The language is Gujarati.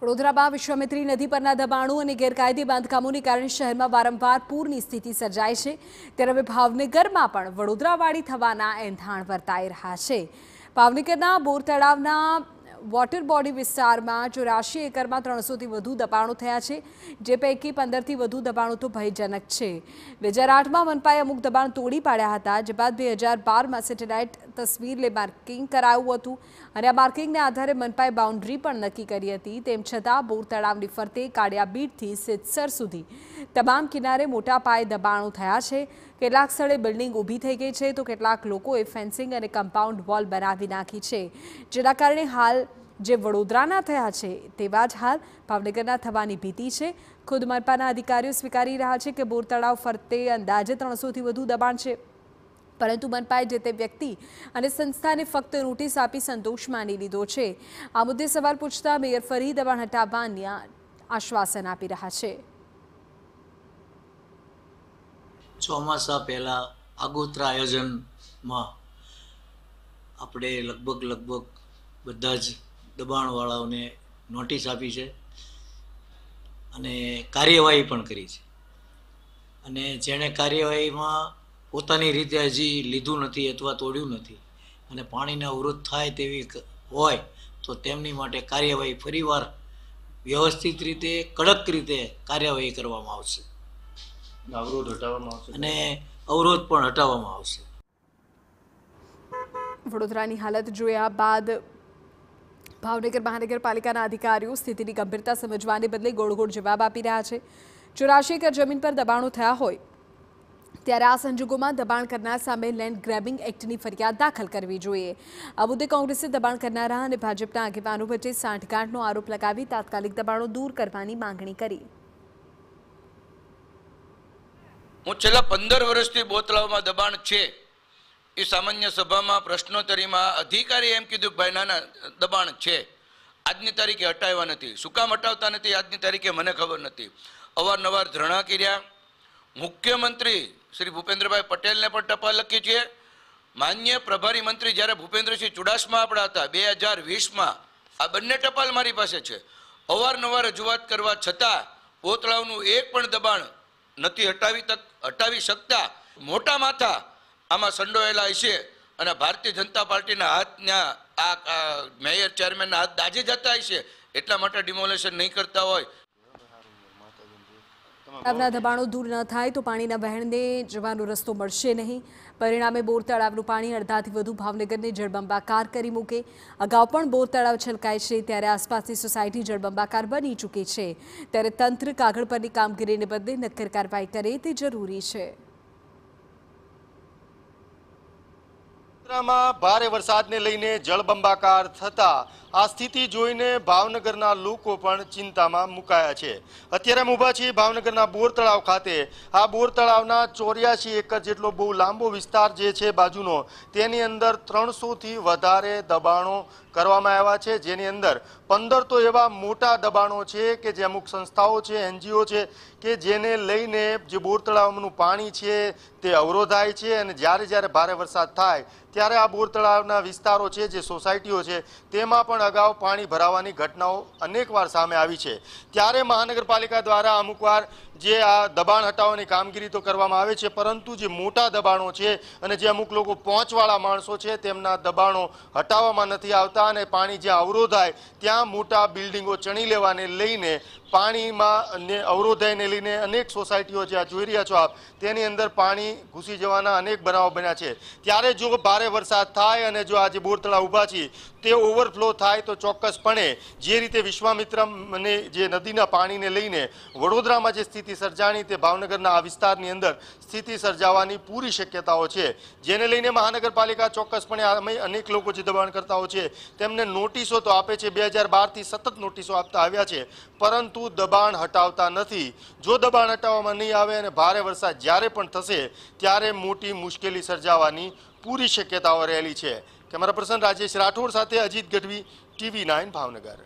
વડોદરામાં વિશ્વામિત્રી નદી પરના દબાણો અને ગેરકાયદે બાંધકામોને કારણે શહેરમાં વારંવાર પૂરની સ્થિતિ સર્જાય છે ત્યારે હવે ભાવનગરમાં પણ વડોદરાવાળી થવાના એંધાણ વર્તાઈ રહ્યા છે ભાવનગરના બોર તળાવના વોટર બોડી વિસ્તારમાં ચોરાશી એકરમાં ત્રણસોથી વધુ દબાણો થયા છે જે પૈકી પંદરથી વધુ દબાણો તો ભયજનક છે બે હજાર આઠમાં મનપાએ અમુક દબાણ તોડી પાડ્યા હતા જે બાદ બે હજાર બારમાં સેટેલાઇટ તસવીરલે માર્કિંગ કરાયું હતું અને આ માર્કિંગને આધારે મનપાએ બાઉન્ડ્રી પણ નક્કી કરી હતી તેમ છતાં બોર તળાવની ફરતે કાળિયા બીટથી સિત્સર સુધી તમામ કિનારે મોટા પાયે દબાણો થયા છે કેટલાક સ્થળે બિલ્ડિંગ ઊભી થઈ ગઈ છે તો કેટલાક લોકોએ ફેન્સિંગ અને કમ્પાઉન્ડ વોલ બનાવી નાખી છે જેના કારણે હાલ જે વડોદરાના થયા છે તેવા જ હાલ ભાવનગરના થવાની ભીતિ છે ખુદ મનપાના અધિકારીઓ સ્વીકારી રહ્યા છે કે બોર તળાવ ફરતે અંદાજે ત્રણસોથી વધુ દબાણ છે પરંતુ મનપાએ જે તે વ્યક્તિ અને સંસ્થાને ફક્ત નોટિસ આપી સંતોષ માની લીધો છે આ મુદ્દે સવાલ પૂછતા મેયર ફરી દબાણ હટાવવાની આશ્વાસન આપી રહ્યા છે ચોમાસા પહેલા આગોતરા આયોજનમાં આપણે લગભગ લગભગ બધા જ દબાણવાળાઓને નોટિસ આપી છે અને કાર્યવાહી પણ કરી છે અને જેણે કાર્યવાહીમાં પોતાની રીતે હજી લીધું નથી અથવા તોડ્યું નથી અને પાણીને અવરોધ થાય તેવી હોય તો તેમની માટે કાર્યવાહી ફરીવાર વ્યવસ્થિત રીતે કડક રીતે કાર્યવાહી કરવામાં આવશે અવરોધ હટાવવામાં આવશે અને અવરોધ પણ હટાવવામાં આવશે વડોદરાની હાલત જોયા બાદ ભાવનગર મહાનગરપાલિકાના અધિકારીઓ સ્થિતિની ગંભીરતા સમજવાને બદલે ગોળગોળ જવાબ આપી રહ્યા છે ચોરાશી એકર જમીન પર દબાણો થયા હોય ત્યારે આ સંજોગોમાં દબાણ કરનાર સામે લેન્ડ ગ્રેબિંગ એક્ટની ફરિયાદ દાખલ કરવી જોઈએ આ મુદ્દે કોંગ્રેસે દબાણ કરનારા અને ભાજપના આગેવાનો વચ્ચે સાંઠગાંઠનો આરોપ લગાવી તાત્કાલિક દબાણો દૂર કરવાની માંગણી કરી હું છેલ્લા પંદર વર્ષથી બોતલાઓમાં દબાણ છે એ સામાન્ય સભામાં પ્રશ્નોત્તરીમાં અધિકારી એમ કીધું કે ભાઈ નાના દબાણ છે આજની તારીખે હટાવ્યા નથી શું કામ હટાવતા નથી આજની તારીખે મને ખબર નથી અવારનવાર ધરણા કર્યા મુખ્યમંત્રી શ્રી ભૂપેન્દ્રભાઈ પટેલને પણ ટપાલ લખી છે માન્ય પ્રભારી મંત્રી જ્યારે ભૂપેન્દ્રસિંહ ચુડાસમા આપણા હતા બે હજાર વીસમાં આ બંને ટપાલ મારી પાસે છે અવારનવાર રજૂઆત કરવા છતાં પોતળાઓનું એક પણ દબાણ નથી હટાવી તક હટાવી શકતા મોટા માથા આમાં સંડોયેલા હશે અને ભારતીય જનતા પાર્ટીના હાથના આ મેયર ચેરમેનના હાથ દાજે જતા હશે એટલા માટે ડિમોલેશન નહીં કરતા હોય તળાવના દબાણો દૂર ન થાય તો પાણીના વહેણને જવાનો રસ્તો મળશે નહીં પરિણામે બોર તળાવનું પાણી અડધાથી વધુ ભાવનગરને જળબંબાકાર કરી મૂકે અગાઉ પણ બોર તળાવ છલકાય છે ત્યારે આસપાસની સોસાયટી જળબંબાકાર બની ચૂકી છે ત્યારે તંત્ર કાગળ પરની કામગીરીને બદલે નક્કર કાર્યવાહી કરે તે જરૂરી છે વડોદરામાં ભારે વરસાદને લઈને જળબંબાકાર થતા આ સ્થિતિ જોઈને ભાવનગરના લોકો પણ ચિંતામાં મુકાયા છે અત્યારે અમે ઊભા છીએ ભાવનગરના બોર તળાવ ખાતે આ બોર તળાવના ચોર્યાસી એકર જેટલો બહુ લાંબો વિસ્તાર જે છે બાજુનો તેની અંદર ત્રણસોથી વધારે દબાણો કરવામાં આવ્યા છે જેની અંદર પંદર તો એવા મોટા દબાણો છે કે જે અમુક સંસ્થાઓ છે એનજીઓ છે કે જેને લઈને જે બોર તળાવનું પાણી છે તે અવરોધાય છે અને જ્યારે જ્યારે ભારે વરસાદ થાય ત્યારે આ બોરતળાવના વિસ્તારો છે જે સોસાયટીઓ છે તેમાં પણ અગાઉ પાણી ભરાવાની ઘટનાઓ અનેકવાર સામે આવી છે ત્યારે મહાનગરપાલિકા દ્વારા અમુકવાર જે આ દબાણ હટાવવાની કામગીરી તો કરવામાં આવે છે પરંતુ જે મોટા દબાણો છે અને જે અમુક લોકો પહોંચવાળા માણસો છે તેમના દબાણો હટાવવામાં નથી આવતા અને પાણી જ્યાં અવરોધાય ત્યાં મોટા બિલ્ડિંગો ચણી લેવાને લઈને પાણીમાં અને અવરોધાઈને લઈને અનેક સોસાયટીઓ જે આ જોઈ રહ્યા છો આપ તેની અંદર પાણી ઘૂસી જવાના અનેક બનાવો બન્યા છે ત્યારે જો ભારે વરસાદ થાય અને જો આજે બોરતળા ઊભા છે તે ઓવરફ્લો થાય તો ચોક્કસપણે જે રીતે વિશ્વામિત્રમને જે નદીના પાણીને લઈને વડોદરામાં જે સ્થિતિ સર્જાણી તે ભાવનગરના આ વિસ્તારની અંદર સ્થિતિ સર્જાવાની પૂરી શક્યતાઓ છે જેને લઈને મહાનગરપાલિકા ચોક્કસપણે અનેક લોકો જે દબાણકર્તાઓ છે તેમને નોટિસો તો આપે છે બે હજાર બારથી સતત નોટિસો આપતા આવ્યા છે પરંતુ દબાણ હટાવતા નથી જો દબાણ હટાવવામાં નહીં આવે અને ભારે વરસાદ જ્યારે પણ થશે ત્યારે મોટી મુશ્કેલી સર્જાવાની પૂરી શક્યતાઓ રહેલી છે કેમેરા પર્સન રાજેશ રાઠોડ સાથે અજીત ગઢવી ટીવી નાઇન ભાવનગર